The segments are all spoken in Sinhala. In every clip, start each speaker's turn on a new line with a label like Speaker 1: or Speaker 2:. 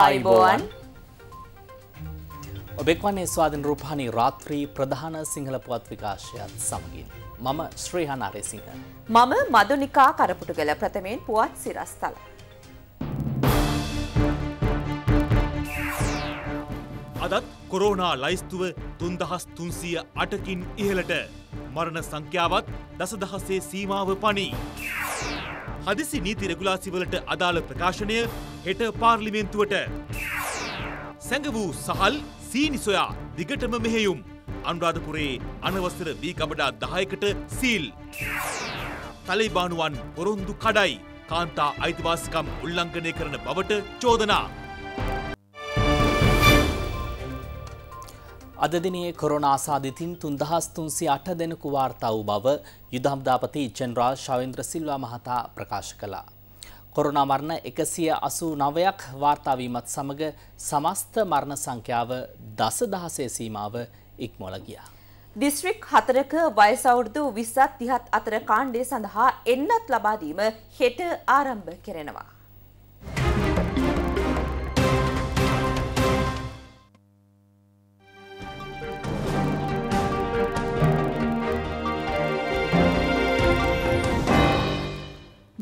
Speaker 1: අයිබෝවන්
Speaker 2: ඔබෙක් වන්නේ ස්වාධන රූපහනි රාත්‍රී ප්‍රධාන සිංහල පුවත් විකාශයත් සමගින්. මම ශ්‍රීහන අරසිංහ.
Speaker 1: මම මදුනිකා කරපුටුගල ප්‍රථමයෙන් පුවත් සිරස්තල.
Speaker 3: අදත් කොරෝනා ලයිස්තුව තුන්දහස් තුන්සිය අටකින් ඉහලට මරණ සංඛ්‍යාවත් දසදහසේ සීමාව පනී. හදිසි නීති රෙගුලාසිවලට අදාළ ප්‍රකාශනය හෙට පාර්ලිමේන්තුවට. සැඟ වූ සහල් සීනි සොයා දිගටම මෙහෙයුම්. අනුරාධපුරේ අනවසර වී ගබඩා දහයකට සීල්. තලයිබානුවන් පොරොන්දු කඩයි කාන්තා අයිතිවාසිකම් උල්ලංඝනය කරන බවට චෝදනා.
Speaker 2: අද දිනේ කොරෝනා ආසාදිතින් 3308 දෙනෙකු වාර්තා වූ බව යුදහම්දාපති ජෙනරාල් ශවේන්ද්‍ර සිල්වා මහතා ප්‍රකාශ කළා. කොරෝනා මරණ 189ක් වාර්තා වීමත් සමග සමස්ත මරණ සංඛ්‍යාව 10000 සීමාව ඉක්මවල ගියා.
Speaker 1: දිස්ත්‍රික් හතරක වයස අවුරුදු 20ත් 30ත් අතර කාණ්ඩය සඳහා එන්නත් ලබා දීම හෙට ආරම්භ කෙරෙනවා.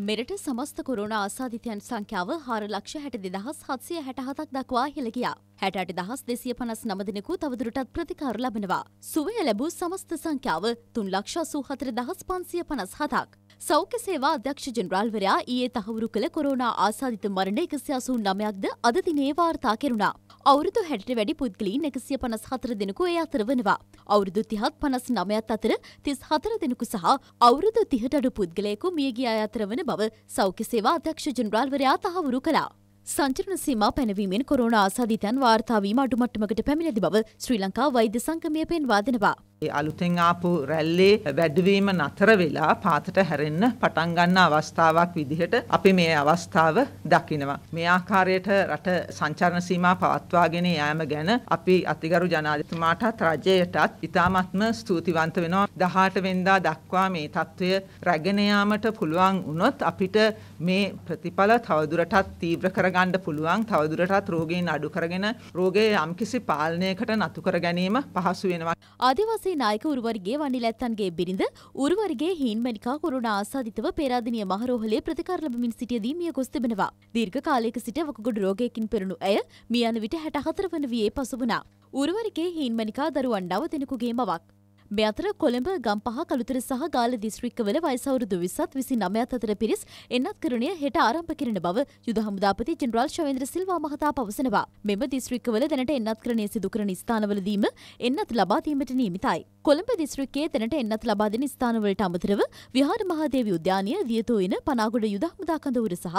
Speaker 4: මෙරට සමස්ත කොරුණ ආසාධිතයන් සංඛ්‍යාව හාර ලක්ෂ හැට දෙදහස් හත්සිය හැටහතක් දක්වා හෙළගියා. හැටට දහස් දෙසිය පනස් නමදිනෙකු තවදුරටත් ප්‍රතිකාර ලබනවා. සුවය ලැබූ සමස්ත සංඛ්‍යාව තුන් ලක්ෂ සූහතර දහස් පන්සිය පනස් හතක්. සෞඛ්‍ය සේවා අධ්‍යක්ෂ ජනරාල්වරයා ඊයේ තහවුරු කළ කොරෝනා ආසාධිත මරණ එකසිය අසූ නමයක්ද අද දිනේ වාර්තා කෙරුණා. අවුරුදු හැට වැඩි පුද්ගලීන් එකසිය පනස් හතර දෙනෙකු ඒ අතර වනවා. අවුරුදු තිහත් පනස් නමයත් අතර තිස් හතර දෙනෙකු සහ අවුරුදු තිහට අඩු පුද්ගලයෙකු මියගිය අතර වන බව සෞඛ්‍ය සේවා අධ්‍යක්ෂ ජනරාල්වරයා තහවුරු කළා. සංචරණ සීම පැනවීමෙන් කොරෝණ ආසාධිතයන් වාර්තාවීම අඩුමට්ටමකට පැමිණැති බව ශ්‍රී ලංකා වෛද්‍ය සංකමය පෙන්වා දෙනවා.
Speaker 1: අලුතෙන් ආපු රැල්ලේ වැඩිවීම නතර වෙලා පාතට හැරෙන්න පටන් ගන්න අවස්ථාවක් විදිහට අපි මේ අවස්ථාව දකිනවා. මේ ආකාරයට රට සංචාරණ සීමා පවත්වාගෙන යාම ගැන අපි අතිගරු ජනාධිපතිතුමාටත් රජයටත් ඉතාමත්ම ස්තුතිවන්ත වෙනවා. 18 වෙනිදා දක්වා මේ తත්වය රැගෙන යාමට පුළුවන් වුණොත් අපිට මේ ප්‍රතිඵල තවදුරටත් තීව්‍ර කරගන්න පුළුවන්. තවදුරටත් රෝගීන් අඩු කරගෙන රෝගය යම්කිසි පාලනයකට නතු කර ගැනීම පහසු වෙනවා.
Speaker 4: ආදිවාසී නායක උරුවරිගේ වනිලැත්තන්ගේ බිරිඳ උරුවරිගේ හීන්මැනිකා කොරුණ ආසාධිතව පේරාධනිය මහරෝහලේ ප්‍රතිකාර ලැබමින් සිටියදී මිය ගොස් තිබෙනවා. දීර්ඝ කාලයක සිට වකුගඩු රෝගයකින් පෙරුණු ඇය මිය යන විට 64 වන වියේ පසු වුණා. උරුවරිගේ හීන්මැනිකා දරුවන් නව දෙනෙකුගේ මවක්. මේ අතර කොළඹ ගම්පහ කළුතර සහ ගාල දිස්ත්‍රික්කවල වයසවරුදු විසත් විසි නමයත් අතර පිරිස් එන්නත් කරණය හෙට ආරම්භ කරන බව යුද හමුදාපති ජෙනරල් ශවේන්ද්‍ර සිල්වා මහතා පවසනවා. මෙම දිස්ත්‍රික්කවල දැනට එන්නත් කරණය සිදුකරන ස්ථානවලදීම එන්නත් ලබා දීමට නියමිතයි. කොළඹ දිස්ත්‍රික්කයේ දැනට එන්නත් ලබා දෙන ස්ථානවලට අමතරව විහාර මහාදේවි උද්‍යානය, දියතෝයින, පනාගොඩ යුද හමුදා කඳවුර සහ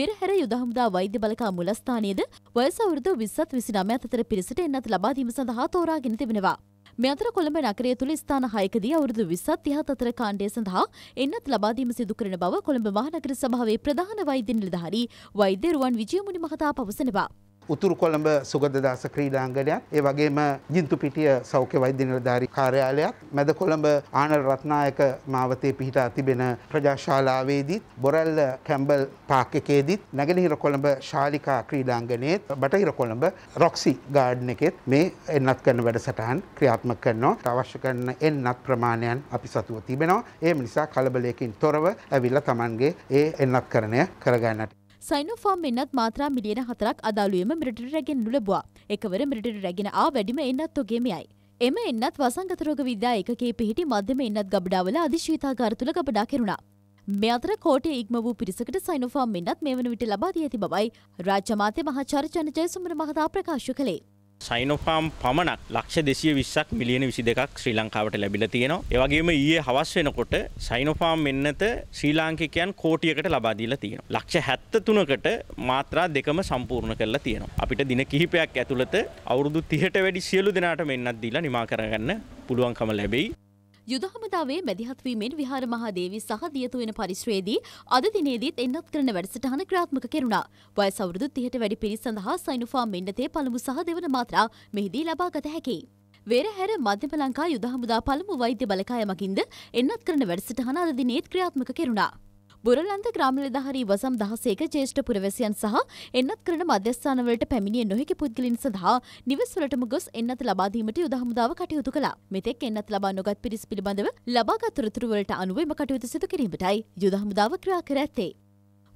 Speaker 4: වෙරහැර යුද හමුදා වෛද්‍ය බලකා මුලස්ථානයේද වයසවරුදු විසත් විසි නමයත් අතර පිරිසට එන්නත් ලබා දීම සඳහා තෝරාගෙන තිබෙනවා. මේ අතර කොළඹ නගරය තුළ ස්ථාන හයකදී අවුරුදු 20ත් 30ත් අතර කාණ්ඩය සඳහා එන්නත් ලබා දීම සිදු කරන බව කොළඹ මහනගර සභාවේ ප්‍රධාන වෛද්‍ය නිලධාරී වෛද්‍ය රුවන් විජයමුනි මහතා පවසනවා.
Speaker 3: උතුරු කොළඹ සුගදදාස ක්‍රීඩාංගණයත් ඒ වගේම ජින්තුපිටිය සෞඛ්‍ය වෛද්‍ය නිලධාරී කාර්යාලයත් මැද කොළඹ ආනල් රත්නායක මාවතේ පිහිටා තිබෙන ප්‍රජාශාලාවේදීත් බොරැල්ල කැම්බල් පාක් එකේදීත් නැගෙනහිර කොළඹ ශාලිකා ක්‍රීඩාංගණයේත් බටහිර කොළඹ රොක්සි ගාඩන් එකෙත් මේ එන්නත් කරන වැඩසටහන් ක්‍රියාත්මක කරනවා අවශ්‍ය කරන එන්නත් ප්‍රමාණයන් අපි සතුව තිබෙනවා ඒ නිසා කලබලයකින් තොරව ඇවිල්ලා Tamanගේ ඒ එන්නත් කරණය කරගන්නට
Speaker 4: සයිනෝෆාම් එන්නත් මාත්‍රා මිලියන හතරක් අදාළුවම මිරටට රැගෙන් ලුලබවා එකවර මිරටට රැගෙන ආ වැඩිම එන්නත් ඔගේමයයි. එම එන්නත් වසංගතරෝග විද්‍යා එකකේ පිහිටි මධ්‍යම එන්නත් ගබඩාවල අධිශීතාගාර තුළ ගබඩා කෙරුණා. මේ අතර කෝටේ ඉක්ම වූ පිරිසකට සයිනෝෆාම් එන්නත් මේ වන විට ලබා දී ඇති බවයි රාජ්‍ය මාත්‍ය මහාචාර්ය ජනජය සුමන මහතා ප්‍රකාශ කළේ.
Speaker 2: සයිනොෆාම් පමණක් ලක්ෂ දෙසිය විස්සක් මිලියන විසි දෙකක් ශ්‍රී ලංකාවට ලැබිල තියෙනවා. ඒවගේම ඊයේ හවස් වෙනකොට සයිනොෆාම් මෙන්නත ශ්‍රී ලාංකිකයන් කෝටියකට ලබාදීලා තියෙන. ලක්ෂ හැත්ත තුනකට මාත්‍රා දෙකම සම්පූර්ණ කරලා තියෙනවා. අපිට දින කිහිපයක් ඇතුළත අවුරුදු තිහට වැඩි සියලු දෙනාට මෙන්නත් දීලා නිමා කරගන්න පුළුවන්කම ලැබෙයි.
Speaker 4: යුද හමුදාවේ මැදිහත්වීමෙන් විහාර මහාදේවී සහ දියතු වෙන පරිශ්‍රයේදී අද දිනේදීත් එන්නත් කරන වැඩසටහන ක්‍රාත්මක කෙරුණා. වයස අවුරුදු 30ට වැඩි පිරිස සඳහා සයිනුෆාම් මෙන්නතේ පළමු සහ දෙවන මාත්‍රා මෙහිදී ලබාගත හැකියි. වෙරහැර මධ්‍යම ලංකා යුද හමුදා පළමු වෛද්‍ය බලකාය මකින්ද එන්නත් කරන වැඩසටහන අද දිනේත් ක්‍රියාත්මක කෙරුණා. බුරලන්ද ග්‍රාමලධහරි වසම් දහසේක ජේෂ්ඨ පුරවැසියන් සහ එන්නත් කරන මධ්‍යස්ථානවලට පැමිණිය නොහැකි පුද්ගලින් සඳහා නිවසවලටම ගොස් එන්නත් ලබාදීමට යුදහමුදාව කටයුතු කළා. මෙතෙක් එන්නත් ලබා නොගත් පිරිස් පිළිබඳව ලබාගත් තොරතුරුවලට අනුව එම කටයුතු සිදු කිරීමටයි යුදහමුදාව ක්‍රියා කර ඇත්තේ.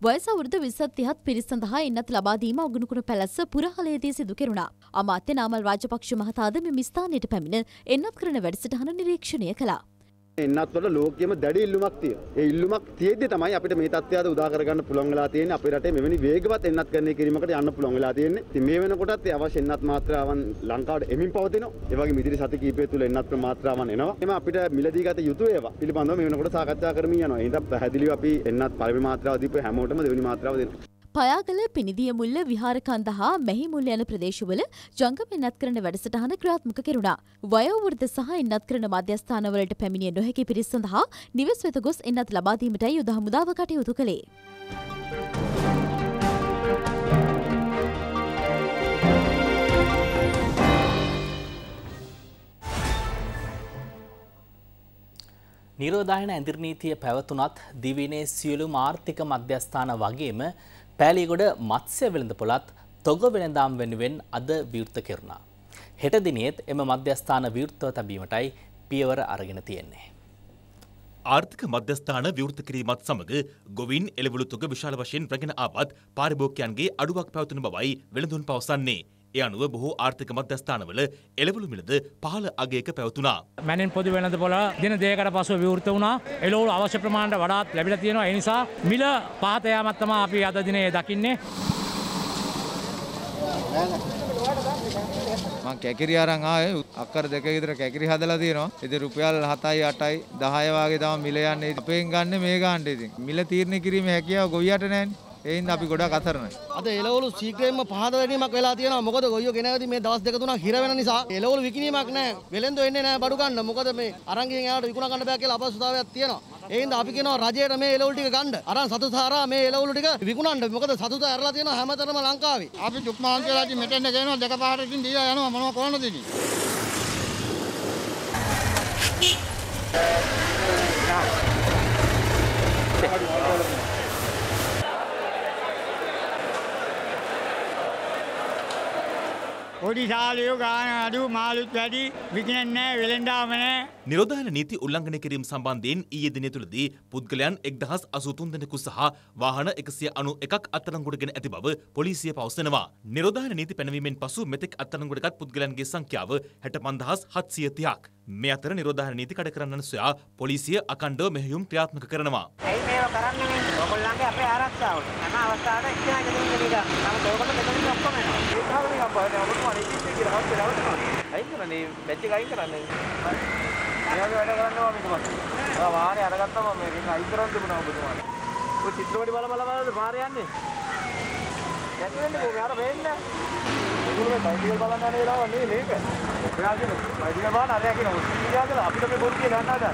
Speaker 4: වයස අවුරුදු විසත් තිහත් පිරිස් සඳහා එන්නත් ලබාදීම අගුණුකුණ පැලස්ස පුරහලයේදී සිදු කෙරුණා. අමාත්‍ය නාමල් රාජපක්ෂ මහතාද මෙම ස්ථානයට පැමිණ එන්නත් කරන වැඩසටහන නිරීක්ෂණය කළා.
Speaker 3: එන්නත්වල ලෝකයේම දැඩි ඉල්ලුමක් තියෙනවා. ඒ ඉල්ලුමක් තියෙද්දි තමයි අපිට මේ තත්ත්වයට උදා කරගන්න පුළුවන් වෙලා තියෙන්නේ. අපේ රටේ මෙවැනි වේගවත් එන්නත්කරණය කිරීමකට යන්න පුළුවන් වෙලා තියෙන්නේ. ඉතින් මේ වෙනකොටත් ඒ අවශ්‍ය එන්නත් මාත්‍රාවන් ලංකාවට එමින් පවතිනවා. ඒ වගේම ඉදිරි සති කිහිපය තුළ එන්නත් මාත්‍රාවන් එනවා. එම අපිට මිලදී ගත යුතු ඒවා පිළිබඳව මේ වෙනකොට සාකච්ඡා කරමින් යනවා. එහෙනම් පැහැදිලිව අපි එන්නත් පළවෙනි මාත්‍රාව දීපු හැමෝටම දෙවෙනි මාත්‍රාව දෙනවා.
Speaker 4: පයාගල පිනිදිය මුල්ල විහාරකන්ද හා මෙහි මුල් යන ප්‍රදේශවල ජංගම එන්නත් කරන වැඩසටහන ක්‍රාත්මක කෙරුණා. වයෝවෘද්ධ සහ එන්නත් කරන මධ්‍යස්ථානවලට පැමිණිය නොහැකි පිරිස් සඳහා නිවෙස් වෙත ගොස් එන්නත් ලබාදීමටයි යුද හමුදාව කටයුතු කළේ.
Speaker 2: නිරෝධායන ඇඳිරනීතිය පැවතුනත් දිවිනේ සියලු මාර්ථික මධ්‍යස්ථාන වගේම පෑලිගොඩ මත්ස්‍ය වෙළඳ පොළත් තොග වෙළඳාම් වෙනුවෙන් අද විවෘත කෙරුණා. හෙට දිනියේත් එම මධ්‍යස්ථාන විවෘතව තැබීමටයි පියවර අරගෙන තියෙන්නේ.
Speaker 3: ආර්ථික මධ්‍යස්ථාන විවෘත කිරීමත් සමග ගොවින් එළවලු තුග විශාල වශයෙන් ප්‍රගෙන ආවත් පාරිභෝගිකයන්ගේ අඩුවක් පැවතුන බවයි වෙළඳුන් පවසන්නේ. ඒ අනුව බොහෝ ආර්ථික මධ්‍යස්ථානවල එළවලු මිලද පහළ අගයක පැවතුණා.
Speaker 2: මැනෙන් පොදු වෙළඳ පොළ දින දෙකකට පසුව විවෘත වුණා. එළවලු අවශ්‍ය ප්‍රමාණයට වඩාත් ලැබිලා තියෙනවා. ඒ නිසා මිල පහත යාමක් තමයි අපි
Speaker 3: අද දිනේ දකින්නේ. මං කැකිරි අරන් ආවේ අක්කර දෙක විතර කැකිරි හදලා තියෙනවා. ඉතින් රුපියල් 7යි 8යි 10යි වගේ තමයි මිල යන්නේ. අපෙන් ගන්න මේ ගන්න ඉතින්. මිල තීරණය කිරීමේ හැකියාව ගොවියට නැහැනේ. එයින් අපි ගොඩක් අසරණයි.
Speaker 2: අද එළවලු සීක්‍රයෙන්ම පහත වැටීමක් වෙලා තියෙනවා. මොකද ගොයියෝ ගෙනගදී මේ දවස් දෙක තුනක් හිර වෙන නිසා එළවලු විකිණීමක් නැහැ. වෙලෙන්දෝ එන්නේ නැහැ බඩු ගන්න. මොකද මේ අරන් ගිහින් යාලට විකුණ ගන්න බෑ කියලා අපහසුතාවයක් තියෙනවා. ඒහින්ද අපි කියනවා රජයට මේ එළවලු ටික ගන්න. අරන් සතුටාරා මේ එළවලු ටික විකුණන්න. මොකද සතුට ඇරලා තියෙනවා හැමතැනම ලංකාවේ. අපි දුක්මාන්තලාදී මෙතෙන් ගේනවා දෙක පහරකින් දීලා යනවා මොනවා කරන්නද ඉතින්.
Speaker 3: පොඩිශාලයෝ ගාන අඩු මාලුත් වැඩි විකිණන්නේ නැහැ වෙලෙන්ඩාම නැහැ. නිරෝධායන නීති උල්ලංඝනය කිරීම සම්බන්ධයෙන් ඊයේ දිනය තුලදී පුද්ගලයන් 1083 දෙනෙකු සහ වාහන 191ක් අත්අඩංගුවට ගෙන ඇති බව පොලිසිය පවසනවා. නිරෝධායන නීති පැනවීමෙන් පසු මෙතෙක් අත්අඩංගුවට ගත් පුද්ගලයන්ගේ සංඛ්‍යාව 65730ක්. මේ අතර නිරෝධායන නීති කඩ කරන්නන් සොයා පොලිසිය අකණ්ඩව මෙහෙයුම් ක්‍රියාත්මක කරනවා.
Speaker 2: ඇයි මේව කරන්නේ? ඔයගොල්ලන්ගේ අපේ ආරක්ෂාවට. හැම අවස්ථාවකම එක්කෙනෙක් දෙන්නේ නේද? නමුත් ඔයගොල්ලෝ මෙතනින් ඔක්කොම එනවා. බලන්න යනකොට මම ඉතින් ඉතින් කියලා හවස් වෙලාවට යනවා. අයින් කරන්නේ බැච් එක අයින් කරන්නේ. මේ වගේ වැඩ කරන්නවා මෙතුමා. ආ වාහනේ අරගත්තා මම මේක අයින් කරන් තිබුණා ඔබතුමාට. ඔය චිත්‍රපටි බල බල බලද පාරේ
Speaker 3: යන්නේ. නැති වෙන්නේ කොහේ අර වෙන්නේ. ඒගොල්ලෝ බයිසිකල් බලන්න යන වෙලාව නේ මේක. ඔයා කියන බයිසිකල් බලන්න අරයා කියන ඔස්ට්‍රේලියාවද අපිට මේ බොරු කියන ගන්න හදා.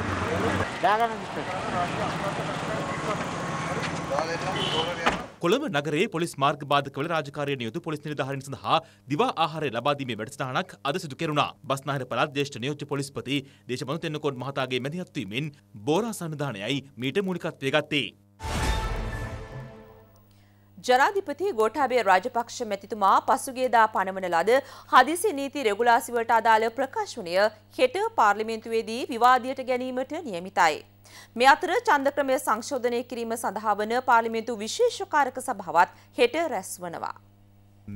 Speaker 3: දාගන්න ඉස්සර. කොළඹ නගරයේ පොලිස් මාර්ග බාධකවල රාජකාරිය නියුතු පොලිස් නිලධාරීන් සඳහා දිවා ආහාරය ලබා දීමේ වැඩසටහනක් අද සිදු කෙරුණා. බස්නාහිර පළාත් ජ්‍යෙෂ්ඨ නියෝජ්‍ය පොලිස්පති දේශබන්ධු තෙන්නකෝන් මහතාගේ මැදිහත්වීමෙන් බෝරා සංවිධානයයි මීට මූලිකත්වය ගත්තේ.
Speaker 1: ජනාධිපති ගෝඨාභය රාජපක්ෂ මැතිතුමා පසුගියදා පනවන ලද හදිසි නීති රෙගුලාසිවලට අදාළ ප්‍රකාශනය හෙට පාර්ලිමේන්තුවේදී විවාදයට ගැනීමට නියමිතයි. මේ අතර ඡන්දක්‍රමය සංශෝධනය කිරීම සඳහා වන පාර්ලිමේන්තු විශේෂ කාරක සභාවත් හෙට රැස් වනවා.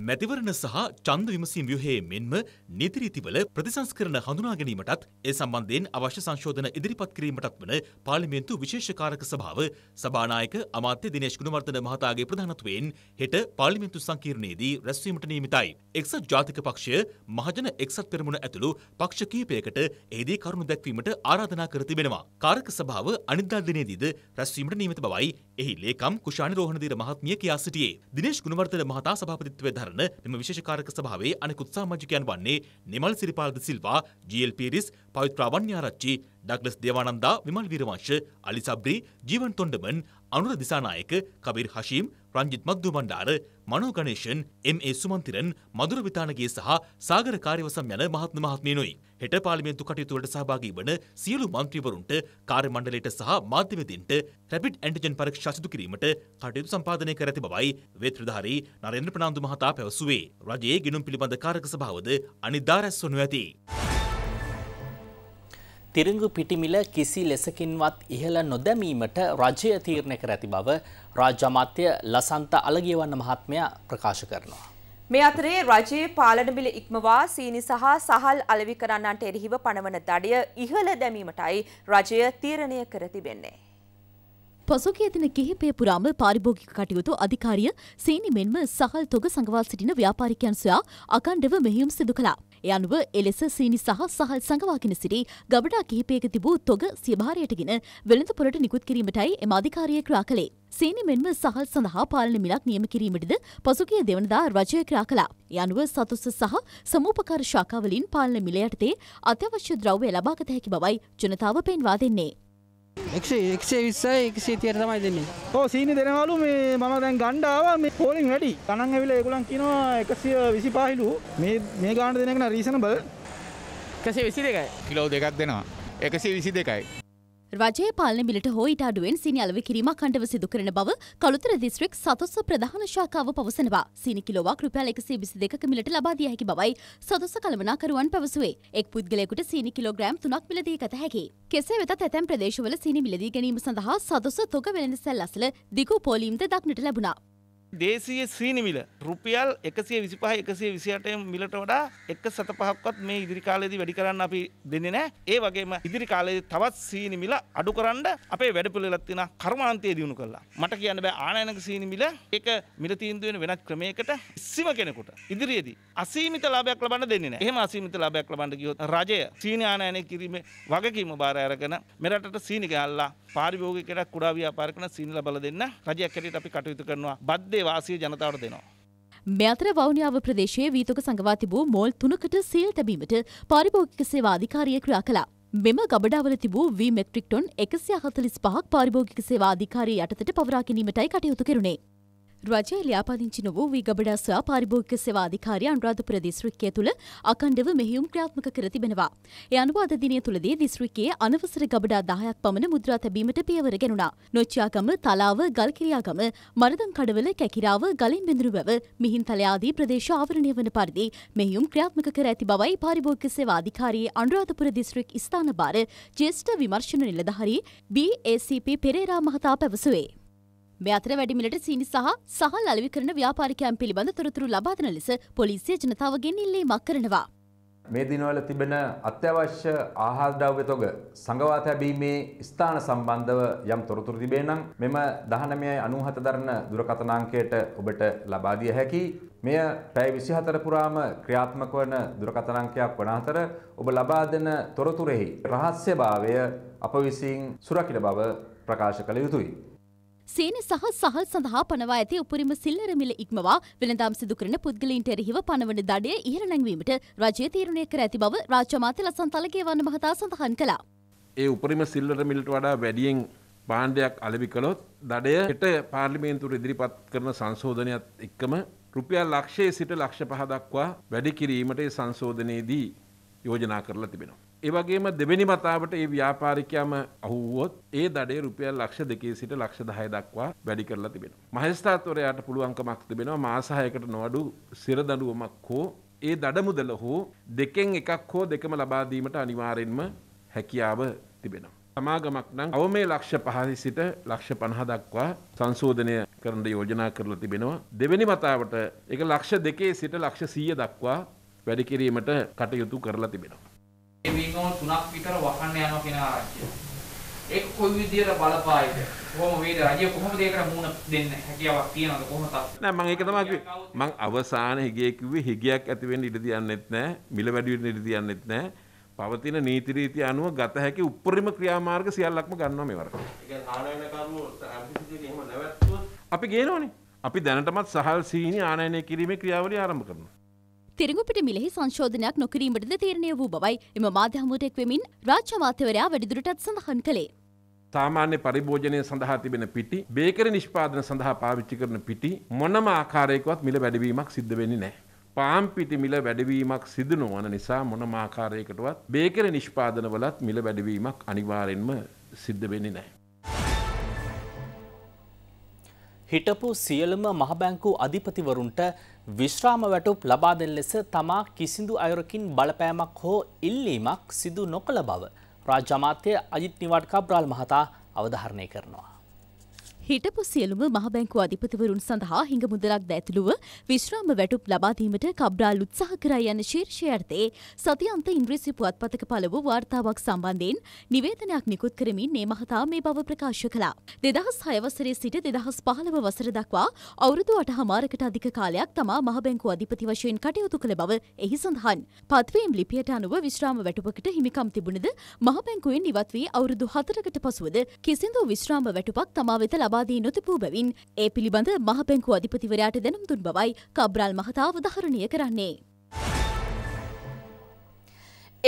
Speaker 3: මැතිවරණ සහ චන්ද විමසීම් ව්‍යුහයේ මෙන්ම නීතිරීතිවල ප්‍රතිසංස්කරණ හඳුනා ගැනීමටත් ඒ සම්බන්ධයෙන් අවශ්‍ය සංශෝධන ඉදිරිපත් කිරීමටත් වන පාර්ලිමේන්තු විශේෂ කාරක සභාව සභානායක අමාත්‍ය දිනේෂ් ගුණවර්ධන මහතාගේ ප්‍රධානත්වයෙන් හෙට පාර්ලිමේන්තු සංකීර්ණයේදී රැස්වීමට නියමිතයි. එක්සත් ජාතික පක්ෂය මහජන එක්සත් පෙරමුණ ඇතුළු පක්ෂ කිහිපයකට එහිදී කරුණු දැක්වීමට ආරාධනා කර තිබෙනවා. කාරක සභාව අනිද්දා දිනේදීද රැස්වීමට නියමිත බවයි එහි ලේකම් කුෂානි රෝහණදීර මහත්මිය කියා සිටියේ. දිනේෂ් ගුණවර්ධන මහතා සභාපතිත්වයේ නිලධරණ මෙම විශේෂ කාරක සභාවේ අනෙකුත් සාමාජිකයන් වන්නේ නිමල් සිරිපාලද සිල්වා, ජීඑල් පීරිස්, පවිත්‍රා වන්‍යාරච්චි, ඩග්ලස් දේවානන්දා, විමල් වීරවංශ, අලි සබ්රි, ජීවන් තොණ්ඩමන්, අනුර දිසානායක, කබීර් හෂීම්, රංජිත් මද්දු බණ්ඩාර, මනෝ ගණේෂන්, එම්.ඒ. සුමන්තිරන්, මధుර විතානගේ සහ සාගර කාර්යවසම් යන මහත්ම මහත්මීනුයි. හෙට පාර්ලිමේන්තු කටයුතු වලට සහභාගී වන සියලු මන්ත්‍රීවරුන්ට, කාර්ය මණ්ඩලයට සහ මාධ්‍යවේදීන්ට රැපිඩ් ඇන්ටිජන් පරීක්ෂා සිදු කිරීමට කටයුතු සම්පාදනය කර ඇති බවයි වේත්‍රධාරී නරේන්ද්‍ර ප්‍රනාන්දු මහතා පැවසුවේ. රජයේ ගිණුම් පිළිබඳ කාරක සභාවද අනිද්දා රැස් වනු ඇති. තිරිඟු පිටිමිල කිසි
Speaker 2: ලෙසකින්වත් ඉහළ නොදැමීමට රජය තීරණය කර ඇති බව රාජ්‍යමාත්‍ය ලසන්ත අලගියවන්න මහත්මයා ප්‍රකාශ කරනවා.
Speaker 1: මේ අතරේ රජයේ පාලන බිල ඉක්මවා සීනි සහ සහල් අලෙවි කරන්නන්ට එරෙහිව පනවන දඩය ඉහළ දැමීමටයි රජය තීරණය කර තිබෙන්නේ.
Speaker 4: පසුගිය දින කිහිපය පුරාම පාරිභෝගික කටයුතු අධිකාරිය සීනි මෙන්ම සහල් තොග සංගවා සිටින ව්‍යාපාරිකයන් සොයා අකණ්ඩව මෙහෙයුම් සිදු කළා. එය අනුව එලෙස සීනි සහ සහල් සඟවාගෙන සිටි ගබඩා කිහිපයක තිබූ තොග සියභාරයටගෙන වෙළඳපොළට නිකුත් කිරීමටයි එම අධිකාරිය ක්‍රා කළේ. සීනි මෙන්ම සහල් සඳහා පාලන මිලක් නියම කිරීමටද පසුගිය දෙවනදා රජය ක්‍රා කළා. ඒ අනුව සතුස්ස සහ සමූපකාර ශාඛාවලින් පාලන මිල යටතේ අත්‍යවශ්‍ය ද්‍රව්‍ය ලබාගත හැකි බවයි ජනතාව පෙන්වා දෙන්නේ.
Speaker 2: එක්ෂවිස්සයි එක්ෂේ තියර තමයි දෙන්නේ ඕ සීනි දෙනවලු මේ මම දැන් ගණ්ඩාව මේ පෝලිින් වැඩි තනන් ඇවිල ඒගුලන් කිනවා එකසිය විසි පාහිලු මේ මේ ගාන දෙනෙන
Speaker 3: රීසන බල එකසේ විසි දෙකයි කිලෝ දෙකක් දෙනවා එකසි විසි දෙකයි
Speaker 4: රජයේ පාලන මිලට හෝ ඊට අඩුවෙන් සීනි අලෙවි කිරීමක් අණ්ඩව සිදු කරන බව කළුතර දිස්ත්‍රික් සතොස්ස ප්‍රධාන ශාඛාව පවසනවා. සීනි කිලෝවක් රුපියල් 122ක මිලට ලබා දිය හැකි බවයි සතොස්ස කළමනාකරුවන් පැවසුවේ. එක් පුද්ගලයෙකුට සීනි කිලෝග්‍රෑම් 3ක් මිලදී ගත හැකි. කෙසේ වෙතත් ඇතැම් ප්‍රදේශවල සීනි මිලදී ගැනීම සඳහා සතොස්ස තොග වෙළඳ සැල් අසල දිගු පොලීම්ද දක්නට ලැබුණා.
Speaker 3: දේශීය සීනිමිල රුපියල් එකසිය විසිපහ එකසිය විසිහටය මිලට වඩා එක සත පහක්වත් මේ ඉදිරි කාලයේදී වැඩි කරන්න අපි දෙන්නේ නෑ ඒ වගේම ඉදිරි කාලයේ තවත් සීනිමිල අඩු කරන්න අපේ වැඩපිළිවෙලක් තියෙන කර්මාන්තය දිනු කළා මට කියන්න බෑ ආනයනක සීනිමිල ඒක මිල තීන්දුව වෙන වෙනත් ක්‍රමයකට කිසිම කෙනෙකුට ඉදිරියේදී අසීමිත ලාභයක් ලබන්න දෙන්නේ නෑ එහෙම අසීමිත ලාභයක් ලබන්න ගියොත් රජය සීනි ආනයනය කිරීමේ වගකීම බාර අරගෙන මෙරටට සීනි ගෑල්ලා පාරිභෝගිකයට කුඩා ව්‍යාපාර කරන සීනි ලබා දෙන්න රජයක් හැටියට අපි කටයුතු කරනවා බද්දේ ඒ වාසිය ජනතාවට දෙනවා.
Speaker 4: මෙතර වෞනියාව ප්‍රදේශයේ වීතක සඟවා තිබූ මෝල් තුනකට සීල් තැබීමට පාරිභෝගික සේවා අධිකාරිය ක්‍රියා කළා. මෙම ගබඩාවල තිබූ වී මෙට්‍රික් ටොන් 145ක් පාරිභෝගික සේවා අධිකාරිය යටතට පවරා ගැනීමටයි කටයුතු කෙරුණේ. රජය ලියාපදිංචි නොවූ වී ගබඩාස්වා පාරිභෝගික සේවා අධිකාරය අනුරාධපුර දිස්ත්‍රික්කය තුළ අකණ්ඩව මෙහෙයුම් ක්‍රියාත්මක කර තිබෙනවා. ඒ අනුව අද දිනය තුළදී දිස්ත්‍රික්කයේ අනවසර ගබඩා 10ක් පමණ මුද්‍රා තැබීමට පියවර ගෙනුණා. නොච්චියාගම, තලාව, ගල්කිරියාගම, මරදම් කඩවල, කැකිරාව, ගලින් බිඳුරු වැව, මිහින්තලය ආදී ප්‍රදේශ ආවරණය වන පරිදි මෙහෙයුම් ක්‍රියාත්මක කර ඇති බවයි පාරිභෝගික සේවා අධිකාරියේ අනුරාධපුර දිස්ත්‍රික් ස්ථාන භාර ජ්‍යෙෂ්ඨ විමර්ශන නිලධාරී BACP පෙරේරා මහතා පැවසුවේ. මේ අතර වැඩිමිලට සීනි සහ සහල් අලෙවි කරන ව්‍යාපාරිකයන් පිළිබඳ තොරතුරු ලබා දෙන ලෙස පොලිසිය ජනතාවගෙන් ඉල්ලීමක් කරනවා.
Speaker 5: මේ දිනවල තිබෙන අත්‍යවශ්‍ය ආහාර ද්‍රව්‍ය තොග සංගවා තැබීමේ ස්ථාන සම්බන්ධව යම් තොරතුරු තිබේ නම් මෙම 19.97 දරන දුරකථන අංකයට ඔබට ලබා දිය හැකියි. මෙය පැය 24 පුරාම ක්‍රියාත්මක වන දුරකථන අංකයක් වන අතර ඔබ ලබා දෙන තොරතුරෙහි රහස්‍යභාවය අප විසින් සුරකින බව ප්‍රකාශ කළ යුතුයි.
Speaker 4: සේන සහ සහල් සඳහා පනවා ඇති උපරිම සිල්ලර මිල ඉක්මවා වෙළඳාම් සිදු කරන පුද්ගලයින්ට එරෙහිව පනවන දඩය ඉහළ නැංවීමට රජය තීරණය කර ඇති බව රාජ්‍ය මාත්‍ය ලසන්තලගේ වන්න මහතා සඳහන් කළා.
Speaker 5: ඒ උපරිම සිල්ලර මිලට වඩා වැඩියෙන් බාණ්ඩයක් අලෙවි කළොත් දඩයට පාර්ලිමේන්තුවට ඉදිරිපත් කරන සංශෝධනයත් එක්කම රුපියල් ලක්ෂයේ සිට ලක්ෂ පහ දක්වා වැඩි කිරීමට සංශෝධනයේදී යෝජනා කරලා තිබෙනවා. ඒවගේම දෙවැනි මතාවට ඒ ව්‍යාපාරිකයම අහුවොත් ඒ දඩේ රුපියල් ලක්ෂ දෙකේ සිට ලක්ෂ දහය දක්වා වැඩි කරලා තිබෙන. මහස්ථාත්වරයාට පුළුවන්කමක් තිබෙනවා මාසාහයකට නොවඩු සිරදඩුවමක් හෝ ඒ දඩමුදල හෝ දෙකෙන් එකක් හෝ දෙකම ලබාදීමට අනිවාරෙන්ම හැකියාව තිබෙනවා. සමාගමක් නම් අව මේ ලක්ෂ පහසි සිට ලක්ෂ පණහ දක්වා සංශෝධනය කරන්න යෝජනා කරලා තිබෙනවා. දෙවැනි මතාවට එක ලක්ෂ දෙකේ සිට ලක්ෂ සීය දක්වා වැඩිකිරීමට කටයුතු කරලා තිබෙනවා.
Speaker 3: මේ විනෝල් තුනක් විතර වහන්න යනවා කියන ආරච්චිය.
Speaker 2: ඒක කොයි විදියට බලපායිද? කොහොම වේද රජය කොහොමද ඒකට මුණ දෙන්න හැකියාවක් තියනවද
Speaker 5: කොහොමද? නෑ මම ඒක තමයි කිව්වේ. මම අවසාන හිගියේ කිව්වේ හිගියක් ඇති වෙන්න ඉඩ දෙන්නෙත් නෑ, මිල වැඩි වෙන්න ඉඩ දෙන්නෙත් නෑ. පවතින නීති රීති අනුව ගත හැකි උපරිම ක්‍රියාමාර්ග සියල්ලක්ම ගන්නවා මේ වරක. අපි ගේනවනේ. අපි දැනටමත් සහල් සීනි ආනයනය කිරීමේ ක්‍රියාවලිය ආරම්භ කරනවා.
Speaker 4: තිරිඟුපිට මිලෙහි සංශෝධනයක් නොකිරීමටද තීරණය වූ බවයි එම මාධ්‍යහමුවටෙක් වෙමින් රාජ්‍ය මාත්‍යවරයා වැඩිදුරටත් සඳහන් කළේ.
Speaker 5: සාමාන්‍ය පරිභෝජනය සඳහා තිබෙන පිටි බේකරි නිෂ්පාදන සඳහා පාවිච්චි කරන පිටි මොනම ආකාරයකවත් මිල වැඩවීමක් සිද්ධ වෙන්නේ නැහැ. පාම් පිටි මිල වැඩවීමක් සිදු නොවන නිසා මොනම ආකාරයකටවත් බේකරි නිෂ්පාදනවලත් මිල වැඩවීමක් අනිවාර්යෙන්ම සිද්ධ වෙන්නේ නැහැ. හිටපු සියලම
Speaker 2: මහබැංකු අධිපතිවරුන්ට විශ්‍රාම වැටුප් ලබා දෙන ලෙස තමා කිසිදු අයුරකින් බලපෑමක් හෝ ඉල්ලීමක් සිදු නොකළ බව රාජ්‍ය අමාත්‍ය අජිත් නිවාඩ් කබ්‍රාල් මහතා අවධාරණය කරනවා.
Speaker 4: හිටපු සියලුම මහබැංකු අධිපතිවරුන් සඳහා හිඟ මුදලක් ද ඇතුළුව විශ්‍රාම වැටුප් ලබාදීමට කබ්්‍රාල් උත්සාහ කරයි යන ශීර්ෂයර්ථයේ සතියන්ත ඉන්ද්‍රීසි පුවත්පතක පළව වාර්තාවක් සම්බන්ධයෙන් නිවේදනයක් නිකුත් කරමින් මේ මහතා මේ බව ප්‍රකාශ කළා. දෙදහස් හයවසරේ සිට දෙදහස් පහළව වසර දක්වා අවුරුදු අට හමාරකට අධික කාලයක් තමා මහබැංකු අධිපති වශයෙන් කටයුතු කළ බව එහි සඳහන්. පත්වීම් ලිපියට අනුව විශ්‍රාම වැටුපකට හිමිකම් තිබුණද මහබැංකුවෙන් ඉවත් වී අවුරුදු හතරකට පසුවද කිසිදු විශ්‍රාම වැටුපක් තමා වෙත ලබා අවවාදී නොතිබූ බැවින් ඒ පිළිබඳ මහබැංකු
Speaker 1: අධිපතිවරයාට දැනුම් දුන් බවයි කබ්‍රාල් මහතාව දහරණය කරන්නේ.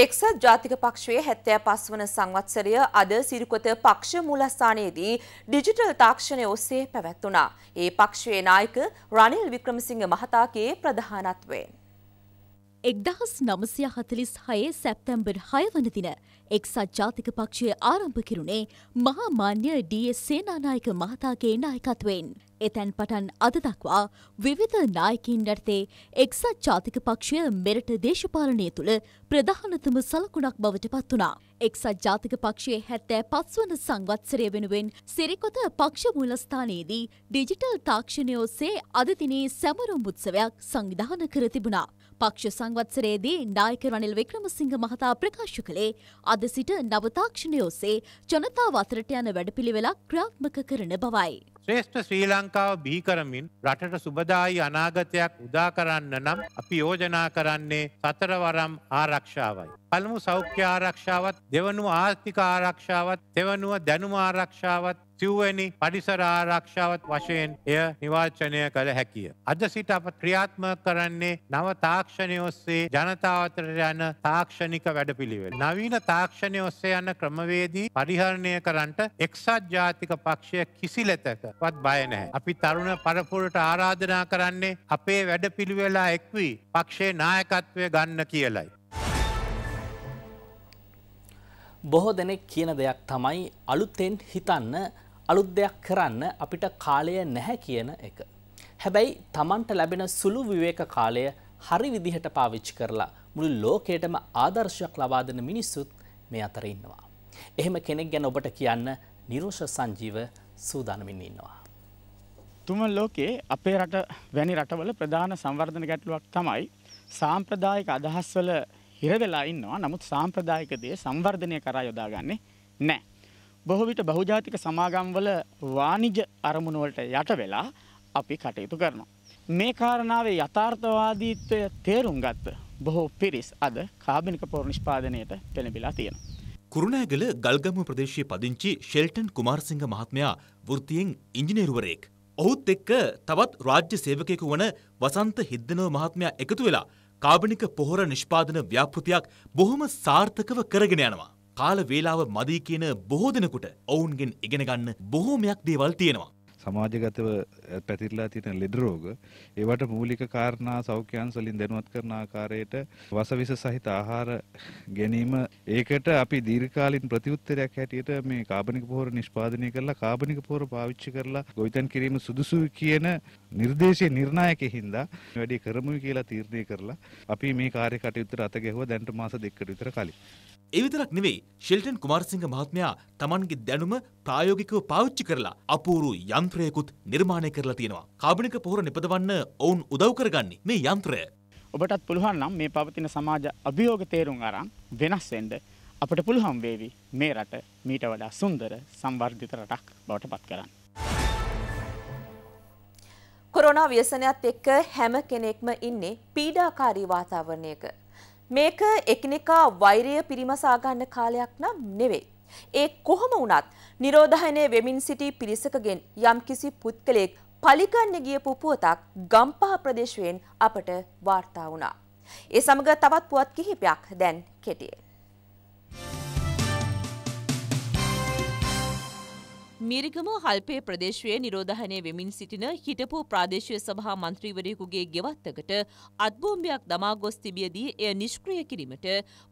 Speaker 1: එක්සත් ජාතික පක්ෂයේ හැත්තෑ පස් වන සංවත්සරය අද සිරිකොත පක්ෂ මුලස්ථානයේදී ඩිජිටල් තාක්ෂණය ඔස්සේ පැවැත්වනා. ඒ පක්ෂයේ නායක රනිල් වික්‍රමසිංහ මහතාගේ ප්‍රධානත්වයෙන්. එක්දහස් නමසය
Speaker 4: හතලිස් හයේ සැප්තැම්බර් හය වනදින එක්සත් ජාතික පක්ෂය ආරම්භ කිරුණේ මහා මාන්‍ය ඩීඑස් සේනානායක මහතාගේ නායකත්වයෙන්. එතැන් පටන් අද දක්වා විවිධ නායකින් යටතේ එක්සත් ජාතික පක්ෂය මෙරට දේශපාලනය තුළ ප්‍රධානතම සලකුණක් බවට පත් වුණා. එක්සත් ජාතික පක්ෂයේ හැත්තෑ පස්වන සංවත්සරය වෙනුවෙන් සිරිකොත පක්ෂ මූලස්ථානයේදී ඩිජිටල් තාක්ෂණය ඔස්සේ අදදිනේ සැමරුම් උත්සවයක් සංවිධාන කර තිබුණා. පක්ෂ සංවත්සරයේදී නායක රනිල් වික්‍රමසිංහ මහතා ප්‍රකාශ කළේ අද අද සිට නව තාක්ෂණය ඔස්සේ ජනතාව අතරට යන වැඩපිළිවෙලක් ක්‍රියාත්මක කරන බවයි.
Speaker 3: ශ්‍රේෂ්ඨ ශ්‍රී ලංකාව බිහි කරමින් රටට සුබදායි අනාගතයක් උදා කරන්න නම් අපි යෝජනා කරන්නේ සතරවරම් ආරක්ෂාවයි. පළමු සෞඛ්‍ය ආරක්ෂාවත්, දෙවනුව ආර්ථික ආරක්ෂාවත්, තෙවනුව දැනුම ආරක්ෂාවත්, සිව්වැනි පරිසර ආරක්ෂාවත් වශයෙන් එය නිවාචනය කළ හැකිය. අද සිට අප ක්‍රියාත්මක කරන්නේ නව තාක්ෂණය ඔස්සේ ජනතාව අතර යන තාක්ෂණික වැඩපිළිවෙල. නවීන තාක්ෂණය ඔස්සේ යන ක්‍රමවේදී පරිහරණය කරන්නට එක්සත් ජාතික පක්ෂය කිසි ලෙතකවත් බය නැහැ. අපි තරුණ පරපුරට ආරාධනා කරන්නේ අපේ වැඩපිළිවෙලා එක්වී පක්ෂේ නායකත්වය ගන්න කියලයි. බොහෝ දෙනෙක් කියන දෙයක් තමයි
Speaker 2: අලුතෙන් හිතන්න අලුත් දෙයක් කරන්න අපිට කාලය නැහැ කියන එක. හැබැයි තමන්ට ලැබෙන සුළු විවේක කාලය හරි විදිහට පාවිච්චි කරලා මුළු ලෝකයටම ආදර්ශයක් ලබාදන මිනිස්සුත් මේ අතර ඉන්නවා. එහෙම කෙනෙක් ගැන ඔබට කියන්න නිරෝෂ සංජීව සූදානමින් ඉන්නවා. තුම ලෝකයේ අපේ රට වැනි රටවල ප්‍රධාන සංවර්ධන ගැටලුවක් තමයි සාම්ප්‍රදායික අදහස්වල හිරවෙලා ඉන්නවා නමුත් සාම්ප්‍රදායික දේ සංවර්ධනය කරා යොදාගන්නේ නැහැ. බොහෝ විට බහුජාතික සමාගම්වල වාණිජ අරමුණු වලට යට වෙලා අපි කටයුතු කරනවා. මේ කාරණාවේ යථාර්ථවාදීත්වය තේරුම් ගත්ත බොහෝ පිරිස් අද කාබනික පොර නිෂ්පාදනයට පෙළඹිලා තියෙනවා.
Speaker 3: කුරුණෑගල ගල්ගම ප්‍රදේශයේ පදිංචි ෂෙල්ටන් කුමාරසිංහ මහත්මයා වෘත්තියෙන් ඉංජිනේරුවරයෙක්. ඔහුත් එක්ක තවත් රාජ්‍ය සේවකයෙකු වන වසන්ත හිද්දනව මහත්මයා එකතු වෙලා කාබනික පොහොර නිෂ්පාදන ව්‍යාපෘතියක් බොහොම සාර්ථකව කරගෙන යනවා. කාල වේලාව මදි කියන බොහෝ දෙනෙකුට ඔවුන්ගෙන් ඉගෙන ගන්න බොහෝමයක් දේවල් තියෙනවා. සමාජගතව පැතිරලා තියෙන ලෙඩ රෝග ඒවට මූලික කාරණා සෞඛ්‍යයන් වලින් දැනුවත් කරන ආකාරයට වසවිස සහිත ආහාර ගැනීම ඒකට අපි දීර්ඝකාලීන ප්‍රතිඋත්තරයක් හැටියට මේ කාබනික පොහොර නිෂ්පාදනය කරලා කාබනික පොහොර පාවිච්චි කරලා ගොවිතැන් කිරීම සුදුසුයි කියන නිර්දේශය නිර්ණායකයි හින්දා වැඩි කරමුයි කියලා තීරණය කරලා අපි මේ කාර්ය කටයුත්තට අත ගැහුවා දැන්ට මාස දෙකකට විතර කලින් එවිතරක් නෙවෙයි ෂෙල්ටන් කුමාරසිංහ මහත්මයා තමන්ගේ දැනුම ප්‍රායෝගිකව පාවිච්චි කරලා අපූරු යන්ත්‍රයකුත් නිර්මාණය කරලා තියෙනවා. කාබනික පොහොර නිපදවන්න ඔවුන් උදව් කරගන්නේ මේ යන්ත්‍රය. ඔබටත් පුළුවන් නම් මේ පවතින සමාජ
Speaker 2: අභියෝග තේරුම් අරන් වෙනස් වෙන්න අපට පුළුවන් වේවි මේ රට මීට වඩා සුන්දර සංවර්ධිත රටක් බවට පත් කරන්න.
Speaker 1: කොරෝනා ව්‍යසනයත් එක්ක හැම කෙනෙක්ම ඉන්නේ පීඩාකාරී වාතාවරණයක. මේක එකිනෙකා වෛරය පිරිමසා ගන්න කාලයක් නම් නෙවෙයි. ඒ කොහොම වුණත් නිරෝධහනය වෙමින් සිටි පිරිසකගෙන් යම්කිසි පුද්ගලයෙක් පලිකන්න ගියපු පුවතක් ගම්පහ ප්‍රදේශයෙන් අපට වාර්තා වුණා. ඒ සමග තවත් පුවත් කිහිපයක් දැන් කෙටියෙන්. මිරිගම හල්පේ ප්‍රදේශයේ නිරෝධහනය වෙමින් සිටින හිටපු ප්‍රාදේශය සභහා මන්ත්‍රීවරයෙකුගේ ගෙවත්තකට අත්බෝම්භයක් දමා ගොස් තිබියදී එය නිෂ්ක්‍රිය කිරීමට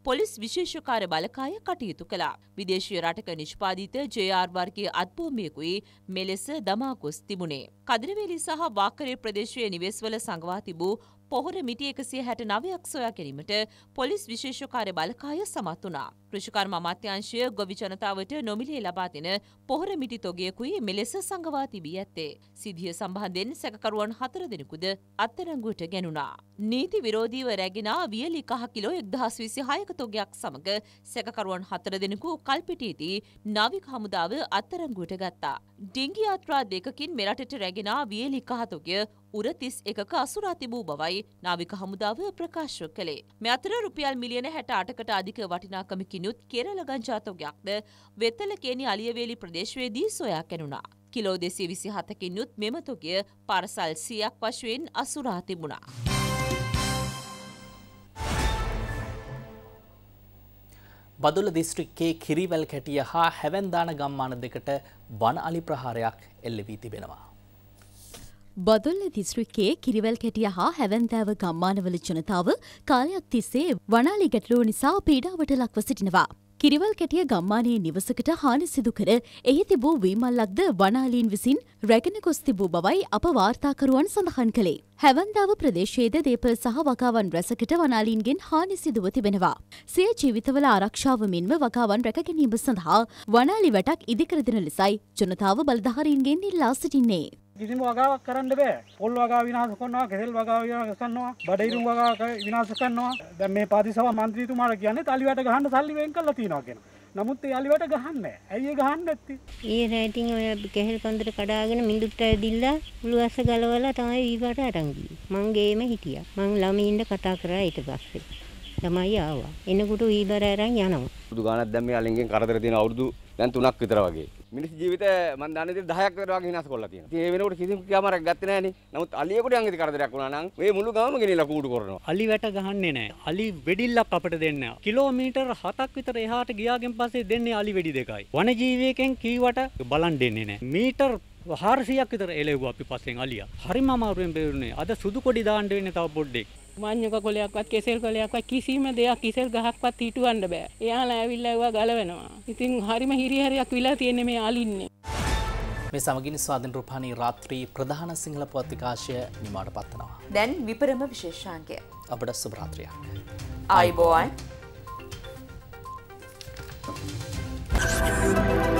Speaker 1: පොලිස් විශේෂකාර බලකාය කටයුතු කළා. විදේශීය රටක නිෂ්පාදිත ජයාර්වර්ගේ අත්බෝම්භයකුයි මෙලෙස දමාගොස් තිබුණේ. කදරවෙලි සහ වාකරේ ප්‍රදේශයේ නිවෙස්වල සඟවා තිබූ පොහොර මිටි එකසිය හැට නවයක් සොයා කිරීමට පොලිස් විශේෂකාරය බලකාය සමත් වනා. කෘෂිකර්ම අමාත්‍යංශය ගොවි ජනතාවට නොමිලේ ලබා දෙන පොහොර මිටි තොගයකුයි මෙලෙස සංගවා තිබී ඇත්තේ. සිදිය සම්බන්ධෙන් සැකකරුවන් හතර දෙනෙකුද අත්තරංගුවට ගැනුණා. නීති විරෝධීව රැගෙනා වියලි කහ කිලෝ එක්දහස් විසි හයක තොගයක් සමඟ සැකකරුවන් හතර දෙනෙකු කල්පිටීදී නවික හමුදාව අත්තරංගුවට ගත්තා. ඩිංගි අත්‍රා දෙකකින් මෙරටට රැගෙනා වියලි කහතොගය උර තිස් එකක අසුරා තිබූ බවයි නාවික හමුදාව ප්‍රකාශ කළේ. මෙ අතර රුපියල් මිලියන හැට අටකට අධික වටිනාකමකිනුත් කෙරල ගංජාතවයක්ද වෙතල කේනි අලියවේලි ප්‍රදේශවේදී සොයා කැනුණා. කිලෝ දෙසී විසි හතකිනුත් මෙමතුගිය පරසල් සියක් වශයෙන් අසුරා තිබුණා.
Speaker 2: බදුල දිස්ත්‍රික්කේ කිරිවැල් කැටිය හා හැවැන්දාන ගම්මාන දෙකට වන අලි ප්‍රහාරයක් එල්ලවී තිබෙනවා.
Speaker 4: බදුල්ල දිස්ත්‍රික්කයේ කිරිවල් කැටිය හා හැවන්දෑව ගම්මානවල ජනතාව කාලයක් තිස්සේ වනාලි ගැටලුව නිසා පීඩාවට ලක්ව සිටිනවා. කිරිවල් කැටිය ගම්මානයේ නිවසකට හානි සිදු කර එහි තිබූ වීමල්ලක්ද වනාලීන් විසින් රැගෙන ගොස් තිබූ බවයි අප වාර්තාකරුවන් සඳහන් කළේ. හැවන්දාව ප්‍රදේශයේද දේපල් සහ වකාවන් රැසකට වනාලීන්ගෙන් හානි සිදුව තිබෙනවා. සිය ජීවිතවල ආරක්ෂාව මෙන්ම වකාවන් රැකගැනීම සඳහා වනාලි වැටක් ඉදිකර දෙන ලෙසයි ජනතාව බලධාරීන්ගෙන් ඉල්ලා සිටින්නේ.
Speaker 2: කිසිම වගාවක් කරන්න බෑ පොල් වගා විනාශ කරනවා කෙසෙල් වගා විනාශ කරනවා බඩයිරු වගා විනාශ කරනවා දැන් මේ පාතිසභා මන්ත්‍රීතුමාට කියන්නේ තලියට ගහන්න සල්ලි වෙන් කරලා තියනවා කියන නමුත් ඒ අලිවට ගහන්න ඇයි ඒ ගහන්න ඇත්තේ ඊ රෑටින් ඔය කෙහෙල් පන්දර කඩාගෙන මිඳුට්ට ඇදිල්ලා උළුවස ගලවලා තමයි ඊවට අරන් ගියේ මං ගේම හිටියා මං ළමයින්ට කතා කරා ඊට පස්සේ ළමයි ආවා එනකොට ඊබර අරන් යනවා බුදු ගානක් දැන් මේ අලින්ගෙන් කරදර දෙන අවුරුදු දැන් තුනක් විතර වගේ. මිනිස් ජීවිත මම දන්නේ තියෙන 10ක් විතර වගේ විනාශ කරලා තියෙනවා. ඉතින් ඒ වෙනකොට කිසිම කැමරක් ගත්තේ නැහනේ. නමුත් අලියෙකුට යම් කිසි කරදරයක් වුණා නම් මේ මුළු ගමම ගෙනිලා කූඩු කරනවා. අලි වැට ගහන්නේ නැහැ. අලි වෙඩිල්ලක් අපිට දෙන්නේ නැහැ. කිලෝමීටර් 7ක් විතර එහාට ගියාගෙන් පස්සේ දෙන්නේ අලි වෙඩි දෙකයි. වනජීවියෙක්ෙන් කීවට බලන් දෙන්නේ නැහැ. මීටර් හාරසියක් විතර එලෙව්වා අපි පස්සෙන් අලියා. හරිම අමාරුවෙන් බේරුණේ. අද සුදු කොඩි දාන්න වෙන්නේ තව පොඩ්ඩෙක්.
Speaker 1: මඤ්ඤක කොලයක්වත් කෙසෙල් කොලයක්වත් කිසිම දෙයක් ඉසෙල් ගහක්වත් හිටවන්න බෑ. එයාලා ඇවිල්ලා ඒවා ගලවනවා. ඉතින් හරිම හිරිහැරයක් විලා තියෙන්නේ මේ අලින්නේ.
Speaker 2: මේ සමගින් ස්වාධීන රූපහානි රාත්‍රී ප්‍රධාන සිංහල පුවත් විකාශය නිමාවට පත්වනවා.
Speaker 1: දැන් විපරම විශේෂාංකය.
Speaker 2: අපට සුබ රාත්‍රියක්.
Speaker 1: ආයිබෝන්. Thank you.